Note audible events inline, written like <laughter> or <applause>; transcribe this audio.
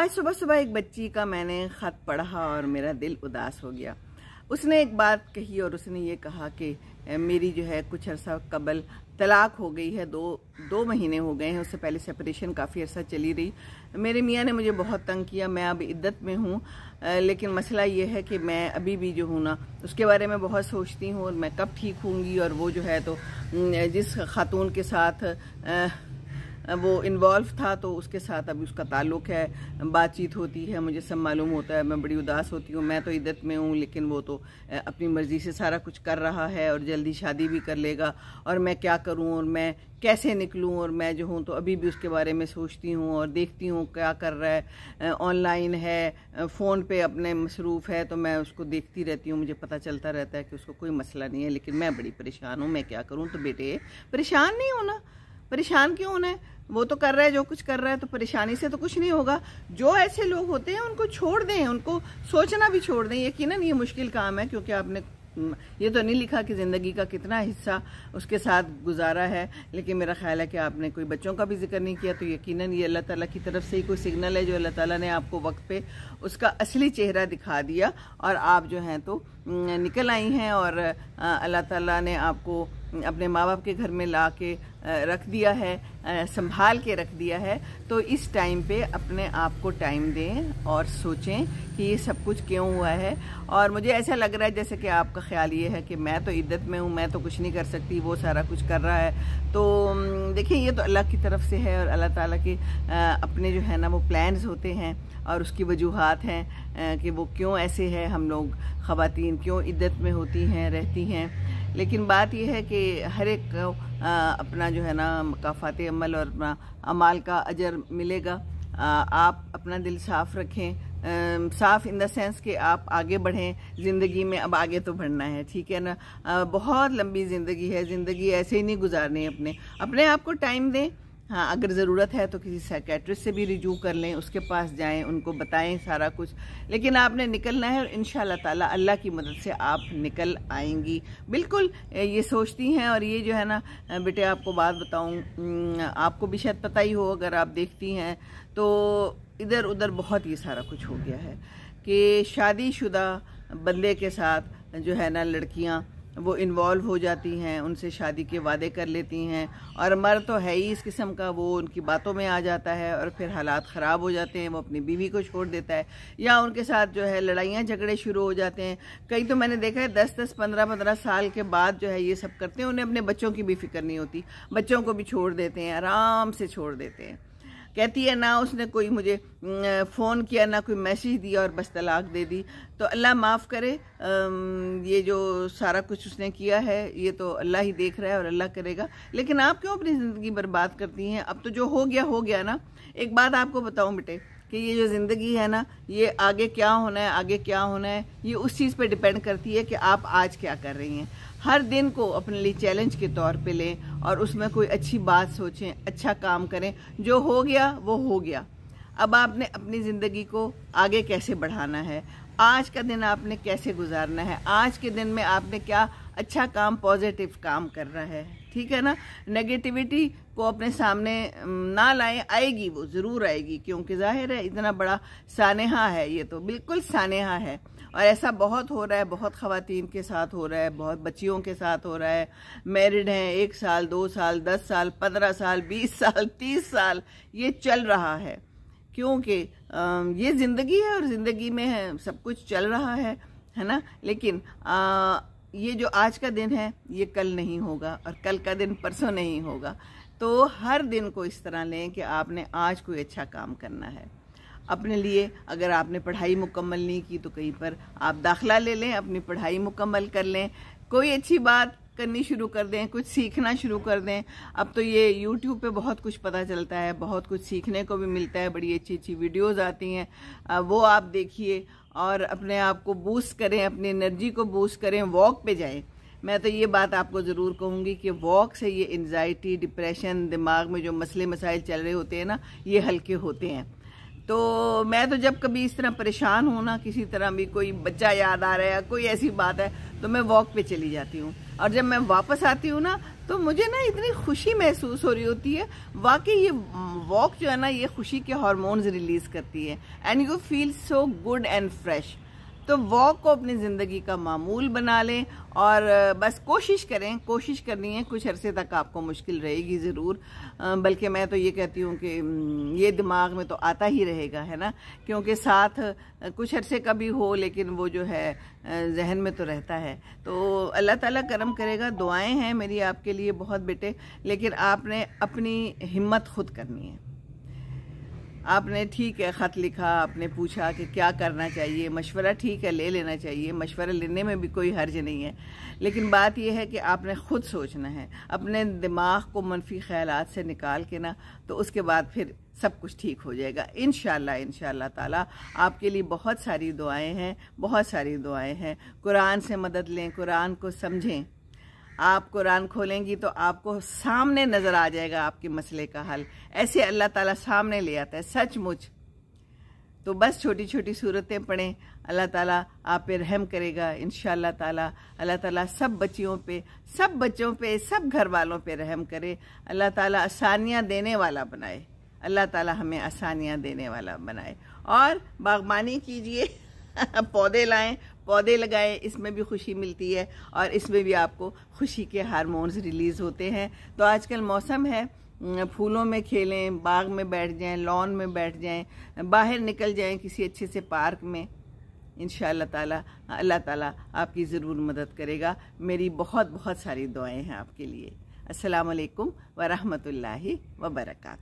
आज सुबह सुबह एक बच्ची का मैंने ख़त पढ़ा और मेरा दिल उदास हो गया उसने एक बात कही और उसने ये कहा कि मेरी जो है कुछ अरसा कबल तलाक हो गई है दो दो महीने हो गए हैं उससे पहले सेपरेशन काफ़ी अर्सा चली रही मेरे मियाँ ने मुझे बहुत तंग किया मैं अब इद्दत में हूँ लेकिन मसला ये है कि मैं अभी भी जो हूँ ना उसके बारे में बहुत सोचती हूँ और मैं कब ठीक होंगी और वो जो है तो जिस खातून के साथ वो इन्वॉल्व था तो उसके साथ अभी उसका ताल्लुक है बातचीत होती है मुझे सब मालूम होता है मैं बड़ी उदास होती हूँ मैं तो इद्दत में हूँ लेकिन वो तो अपनी मर्ज़ी से सारा कुछ कर रहा है और जल्दी शादी भी कर लेगा और मैं क्या करूँ और मैं कैसे निकलूँ और मैं जो हूँ तो अभी भी उसके बारे में सोचती हूँ और देखती हूँ क्या कर रहा है ऑनलाइन है फ़ोन पे अपने मसरूफ़ है तो मैं उसको देखती रहती हूँ मुझे पता चलता रहता है कि उसको कोई मसला नहीं है लेकिन मैं बड़ी परेशान हूँ मैं क्या करूँ तो बेटे परेशान नहीं होना परेशान क्यों होना है वो तो कर रहा है जो कुछ कर रहा है तो परेशानी से तो कुछ नहीं होगा जो ऐसे लोग होते हैं उनको छोड़ दें उनको सोचना भी छोड़ दें यकीनन ये मुश्किल काम है क्योंकि आपने ये तो नहीं लिखा कि ज़िंदगी का कितना हिस्सा उसके साथ गुजारा है लेकिन मेरा ख्याल है कि आपने कोई बच्चों का भी जिक्र नहीं किया तो यकीन ये अल्लाह ताला की तरफ से ही कोई सिग्नल है जो अल्लाह ताला ने आपको वक्त पे उसका असली चेहरा दिखा दिया और आप जो हैं तो निकल आई हैं और अल्लाह ताला ने आपको अपने माँ बाप के घर में ला के रख दिया है संभाल के रख दिया है तो इस टाइम पे अपने आप को टाइम दें और सोचें कि ये सब कुछ क्यों हुआ है और मुझे ऐसा लग रहा है जैसे कि आपका ख्याल ये है कि मैं तो इद्दत में हूँ मैं तो कुछ नहीं कर सकती वो सारा कुछ कर रहा है तो देखिए ये तो अल्लाह की तरफ से है और अल्लाह ताला के अपने जो है ना वो प्लान्स होते हैं और उसकी वजूहत हैं कि वो क्यों ऐसे है हम लोग ख़वान क्यों इद्दत में होती हैं रहती हैं लेकिन बात यह है कि हर एक अपना जो है ना मकाफात अमल और अमाल का अजर मिलेगा आप अपना दिल साफ़ रखें साफ इन द सेंस कि आप आगे बढ़ें ज़िंदगी में अब आगे तो बढ़ना है ठीक है ना बहुत लंबी ज़िंदगी है ज़िंदगी ऐसे ही नहीं गुजारनी अपने अपने आप को टाइम दें हाँ अगर ज़रूरत है तो किसी साइकेट्रिस्ट से भी रिजू कर लें उसके पास जाएं उनको बताएं सारा कुछ लेकिन आपने निकलना है और इन ताला अल्लाह की मदद से आप निकल आएंगी बिल्कुल ये सोचती हैं और ये जो है ना बेटे आपको बात बताऊँ आपको भी शायद पता ही हो अगर आप देखती हैं तो इधर उधर बहुत ये सारा कुछ हो गया है कि शादी बंदे के साथ जो है ना लड़कियाँ वो इन्वॉल्व हो जाती हैं उनसे शादी के वादे कर लेती हैं और मर तो है ही इस किस्म का वो उनकी बातों में आ जाता है और फिर हालात ख़राब हो जाते हैं वो अपनी बीवी को छोड़ देता है या उनके साथ जो है लड़ाइयाँ झगड़े शुरू हो जाते हैं कई तो मैंने देखा है दस दस पंद्रह पंद्रह साल के बाद जो है ये सब करते हैं उन्हें अपने बच्चों की भी फिक्र नहीं होती बच्चों को भी छोड़ देते हैं आराम से छोड़ देते हैं कहती है ना उसने कोई मुझे फ़ोन किया ना कोई मैसेज दिया और बस तलाक दे दी तो अल्लाह माफ़ करे ये जो सारा कुछ उसने किया है ये तो अल्लाह ही देख रहा है और अल्लाह करेगा लेकिन आप क्यों अपनी ज़िंदगी बर्बाद करती हैं अब तो जो हो गया हो गया ना एक बात आपको बताऊँ बेटे कि ये जो ज़िंदगी है ना ये आगे क्या होना है आगे क्या होना है ये उस चीज़ पे डिपेंड करती है कि आप आज क्या कर रही हैं हर दिन को अपने लिए चैलेंज के तौर पे लें और उसमें कोई अच्छी बात सोचें अच्छा काम करें जो हो गया वो हो गया अब आपने अपनी ज़िंदगी को आगे कैसे बढ़ाना है आज का दिन आपने कैसे गुजारना है आज के दिन में आपने क्या अच्छा काम पॉजिटिव काम कर रहा है ठीक है ना नेगेटिविटी को अपने सामने ना लाएं आएगी वो ज़रूर आएगी क्योंकि जाहिर है इतना बड़ा सानहा है ये तो बिल्कुल सानहा है और ऐसा बहुत हो रहा है बहुत खातन के साथ हो रहा है बहुत बच्चियों के साथ हो रहा है मैरिड हैं एक साल दो साल दस साल पंद्रह साल बीस साल तीस साल ये चल रहा है क्योंकि ये ज़िंदगी है और ज़िंदगी में है सब कुछ चल रहा है है ना लेकिन आ, ये जो आज का दिन है ये कल नहीं होगा और कल का दिन परसों नहीं होगा तो हर दिन को इस तरह लें कि आपने आज कोई अच्छा काम करना है अपने लिए अगर आपने पढ़ाई मुकम्मल नहीं की तो कहीं पर आप दाखला ले लें अपनी पढ़ाई मुकम्मल कर लें कोई अच्छी बात करनी शुरू कर दें कुछ सीखना शुरू कर दें अब तो ये यूट्यूब पे बहुत कुछ पता चलता है बहुत कुछ सीखने को भी मिलता है बड़ी अच्छी अच्छी वीडियोज़ आती हैं वो आप देखिए और अपने आप को बूस्ट करें अपनी एनर्जी को बूस्ट करें वॉक पे जाएं मैं तो ये बात आपको ज़रूर कहूँगी कि वॉक से ये एनजाइटी डिप्रेशन दिमाग में जो मसले मसाइल चल रहे होते हैं ना ये हल्के होते हैं तो मैं तो जब कभी इस तरह परेशान हूँ ना किसी तरह भी कोई बच्चा याद आ रहा है कोई ऐसी बात है तो मैं वॉक पे चली जाती हूँ और जब मैं वापस आती हूँ ना तो मुझे ना इतनी खुशी महसूस हो रही होती है वाकई ये वॉक जो है ना ये खुशी के हॉर्मोन्स रिलीज करती है and you feel so good and fresh तो वॉक को अपनी ज़िंदगी का मामूल बना लें और बस कोशिश करें कोशिश करनी है कुछ अरसे तक आपको मुश्किल रहेगी ज़रूर बल्कि मैं तो ये कहती हूँ कि ये दिमाग में तो आता ही रहेगा है ना क्योंकि साथ कुछ अरसे का भी हो लेकिन वो जो है जहन में तो रहता है तो अल्लाह ताला करम करेगा दुआएं हैं मेरी आपके लिए बहुत बेटे लेकिन आपने अपनी हिम्मत खुद करनी है आपने ठीक है ख़त लिखा आपने पूछा कि क्या करना चाहिए मशवरा ठीक है ले लेना चाहिए मशवरा लेने में भी कोई हर्ज नहीं है लेकिन बात यह है कि आपने ख़ुद सोचना है अपने दिमाग को मनफी ख्याल से निकाल के ना तो उसके बाद फिर सब कुछ ठीक हो जाएगा इन शाला ताला आपके लिए बहुत सारी दुआएं हैं बहुत सारी दुआएं हैं कुरान से मदद लें कुरान को समझें आप कुरान खोलेंगी तो आपको सामने नज़र आ जाएगा आपके मसले का हल ऐसे अल्लाह ताला सामने ले आता है सचमुच तो बस छोटी छोटी सूरतें पढ़ें अल्लाह ताला आप पे रहम करेगा इन ताला अल्लाह ताला सब बच्चियों पे सब बच्चों पे सब घर वालों पे रहम करे अल्लाह ताला आसानियाँ देने वाला बनाए अल्लाह ताला हमें आसानियाँ देने वाला बनाए और बागबानी कीजिए <laughs> पौधे लाएं पौधे लगाएं इसमें भी खुशी मिलती है और इसमें भी आपको खुशी के हारमोन्स रिलीज़ होते हैं तो आजकल मौसम है फूलों में खेलें बाग में बैठ जाएं लॉन में बैठ जाएं बाहर निकल जाएं किसी अच्छे से पार्क में इन ताला अल्लाह ताला आपकी ज़रूर मदद करेगा मेरी बहुत बहुत सारी दुआएं हैं आपके लिए असलकम वरहमल वबरकू